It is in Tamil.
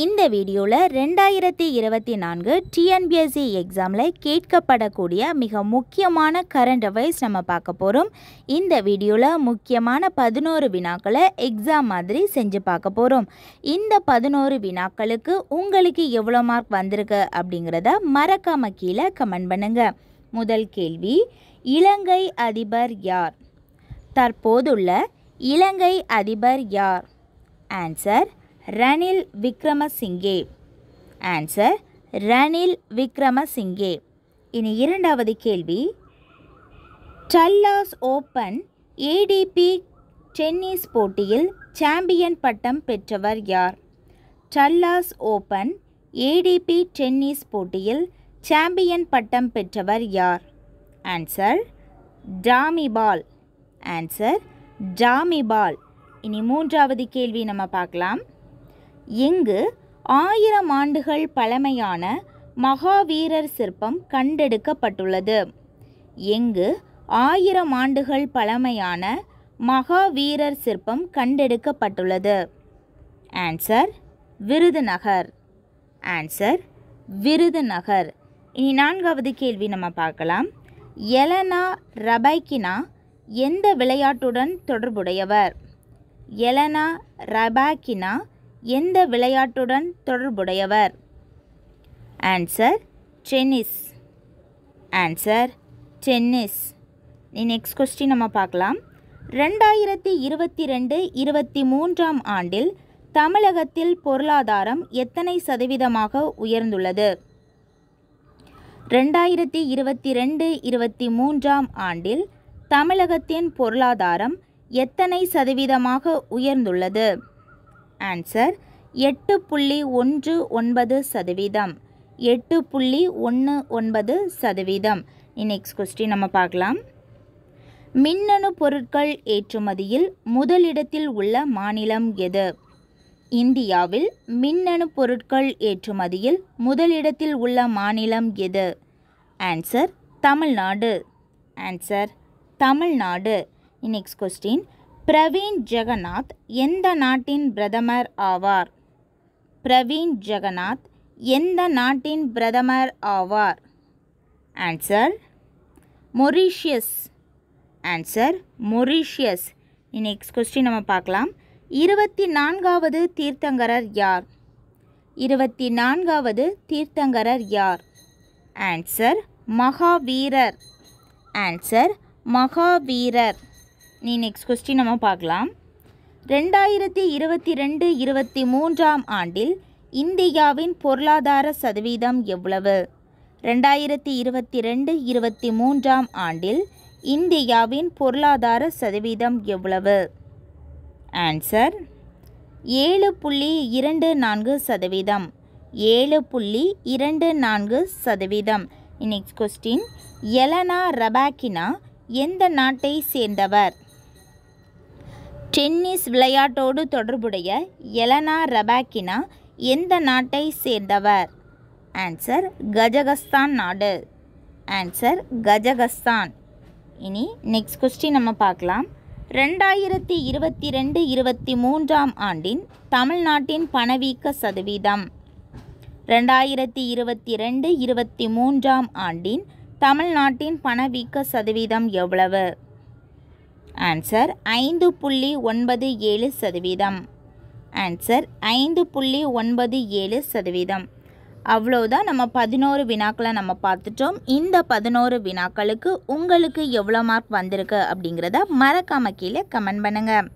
இந்த வீடியோவில் ரெண்டாயிரத்தி இருபத்தி நான்கு டிஎன்பிஎஸ்சி எக்ஸாமில் e கேட்கப்படக்கூடிய மிக முக்கியமான கரண்ட் அஃபேர்ஸ் நம்ம பார்க்க போகிறோம் இந்த வீடியோவில் முக்கியமான பதினோரு வினாக்களை எக்ஸாம் மாதிரி செஞ்சு பார்க்க போகிறோம் இந்த பதினோரு வினாக்களுக்கு உங்களுக்கு எவ்வளோ மார்க் வந்திருக்கு அப்படிங்கிறத மறக்காம கீழே கமெண்ட் பண்ணுங்கள் முதல் கேள்வி இலங்கை அதிபர் யார் தற்போதுள்ள இலங்கை அதிபர் யார் ஆன்சர் ரணில் விக்ரமசிங்கே ஆன்சர் ரணில் விக்ரமசிங்கே இனி இரண்டாவது கேள்வி டல்லாஸ் ஓப்பன் ஏடிபி டென்னிஸ் போட்டியில் சாம்பியன் பட்டம் பெற்றவர் யார் டல்லாஸ் ஓப்பன் ஏடிபி டென்னிஸ் போட்டியில் சாம்பியன் பட்டம் பெற்றவர் யார் ஆன்சர் டாமிபால் ஆன்சர் டாமிபால் இனி மூன்றாவது கேள்வி நம்ம பார்க்கலாம் இங்கு ஆயிரம் ஆண்டுகள் பழமையான மகாவீரர் சிற்பம் கண்டெடுக்கப்பட்டுள்ளது இங்கு ஆயிரம் ஆண்டுகள் பழமையான மகாவீரர் சிற்பம் கண்டெடுக்கப்பட்டுள்ளது ஆன்சர் விருதுநகர் ஆன்சர் விருதுநகர் இனி நான்காவது கேள்வி நம்ம பார்க்கலாம் எலனா ரபைக்கினா எந்த விளையாட்டுடன் தொடர்புடையவர் எலனா ரபாக்கினா எந்த விளையாட்டுடன் தொடர்புடையவர் ஆன்சர் டென்னிஸ் ஆன்சர் டென்னிஸ் நீ நெக்ஸ்ட் கொஸ்டின் நம்ம பார்க்கலாம் ரெண்டாயிரத்தி இருபத்தி ரெண்டு இருபத்தி மூன்றாம் ஆண்டில் தமிழகத்தில் பொருளாதாரம் எத்தனை சதவீதமாக உயர்ந்துள்ளது ரெண்டாயிரத்தி இருபத்தி ரெண்டு இருபத்தி மூன்றாம் ஆண்டில் தமிழகத்தின் பொருளாதாரம் எத்தனை சதவீதமாக உயர்ந்துள்ளது ஆன்சர் எட்டு புள்ளி ஒன்று ஒன்பது சதவீதம் எட்டு புள்ளி ஒன்று ஒன்பது சதவீதம் நெக்ஸ்ட் கொஸ்டின் நம்ம பார்க்கலாம் மின்னணு பொருட்கள் ஏற்றுமதியில் முதலிடத்தில் உள்ள மாநிலம் எது இந்தியாவில் மின்னணு பொருட்கள் ஏற்றுமதியில் முதலிடத்தில் உள்ள மாநிலம் எது answer Tamil Nadu answer Tamil Nadu next question Pravind Jugnauth எந்த நாட்டின் பிரதமர் ஆவார் பிரவீன் ஜெகநாத் எந்த நாட்டின் பிரதமர் ஆவார் answer Mauritius answer Mauritius next question நம்ம பார்க்கலாம் இருபத்தி நான்காவது தீர்த்தங்கரர் யார் இருபத்தி நான்காவது தீர்த்தங்கரர் யார் ஆன்சர் மகாவீரர் ஆன்சர் மகாவீரர் நீ நெக்ஸ்ட் கொஸ்டின் நம்ம பார்க்கலாம் ரெண்டாயிரத்தி இருபத்தி ரெண்டு இருபத்தி மூன்றாம் ஆண்டில் இந்தியாவின் பொருளாதார சதவீதம் எவ்வளவு ரெண்டாயிரத்தி இருபத்தி ரெண்டு இருபத்தி மூன்றாம் ஆண்டில் இந்தியாவின் பொருளாதார சதவீதம் எவ்வளவு ஆன்சர் ஏழு புள்ளி இரண்டு நான்கு சதவீதம் ஏழு புள்ளி இரண்டு நான்கு சதவீதம் நெக்ஸ்ட் கொஸ்டின் எலனா ரபாக்கினா எந்த நாட்டை சேர்ந்தவர் டென்னிஸ் விளையாட்டோடு தொடர்புடைய எலனா ரபாக்கினா எந்த நாட்டை சேர்ந்தவர் ஆன்சர் கஜகஸ்தான் நாடு ஆன்சர் கஜகஸ்தான் இனி நெக்ஸ்ட் கொஸ்டின் நம்ம பார்க்கலாம் ரெண்டாயிரத்தி இருபத்தி ரெண்டு இருபத்தி மூன்றாம் ஆண்டின் தமிழ்நாட்டின் பணவீக்க சதவீதம் ரெண்டாயிரத்தி இருபத்தி ரெண்டு இருபத்தி மூன்றாம் ஆண்டின் தமிழ்நாட்டின் பணவீக்க சதவீதம் எவ்வளவு ஆன்சர் ஐந்து புள்ளி ஒன்பது ஏழு சதவீதம் ஆன்சர் ஐந்து புள்ளி ஒன்பது ஏழு சதவீதம் அவ்வளோதான் நம்ம பதினோரு வினாக்களை நம்ம பார்த்துட்டோம் இந்த பதினோரு வினாக்களுக்கு உங்களுக்கு எவ்வளோ மார்க் வந்திருக்கு அப்படிங்கிறத மறக்காமல் கீழே கமெண்ட் பண்ணுங்கள்